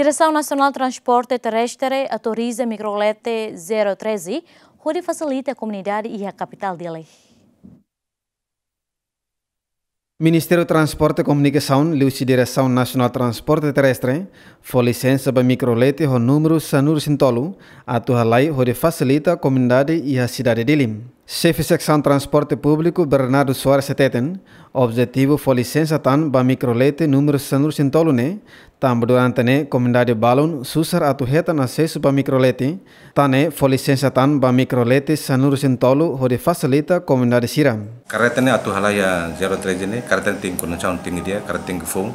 Direção Nacional de Transporte Terrestre autoriza microlete 013, onde facilita a comunidade e a capital dele. Ministério do Transporte e Comunicação leu Direção Nacional de Transporte Terrestre foi licença para microlete o número Sanur Sintolo, a lei, onde facilita a comunidade e a cidade de Lima. Chefe secção transporte público Bernardo Soares Seteten, objetivo foi licença tan ba microlete número sanur sintolune, e ne, durante ne comendade balon susar atu hetan acesso ba microlete, tane foi licença tan ba microlete sanur sintolu e hode facilita comendade siram. Karetane atu halaya 03 ne, karetane ting kunachaun ting dia, karetane fong,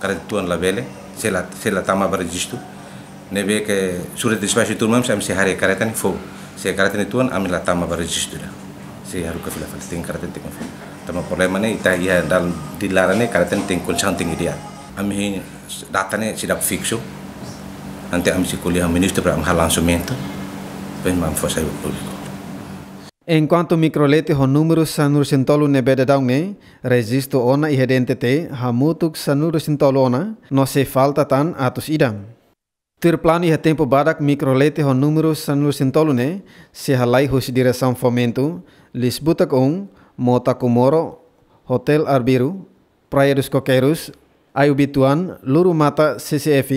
karetane tuan labele, sela sela tama berregistro. Nebe ke surat dispatch itu memang saya hari karetane fong kata ini tuan amila tama barajistida se haruka fila falstin karatin tikon tama problema ne ita ia dal dilarane tingkun tingkul tinggi dia ami datane sidap fiksu nanti ami si kuliah ministro hal langsung mento. pen saya público En cuanto microletes o números sanur sintolu nebede daungne, registro ona ihedente te hamutuk sanur sintolu ona, no se falta tan atus idam. Tirplani tempo badak mikrolete ho número sanlu sintolune se halai hus direção fomento lisbutak um mota kumoro hotel arbiru praia dos coqueiros ayubituan luru mata CCF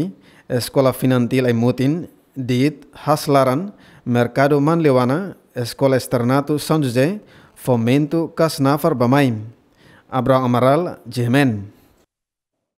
escola finantil Mutin dit haslaran mercado manlewana escola externato San José fomento casnafar bamaim Abraham Amaral Jemen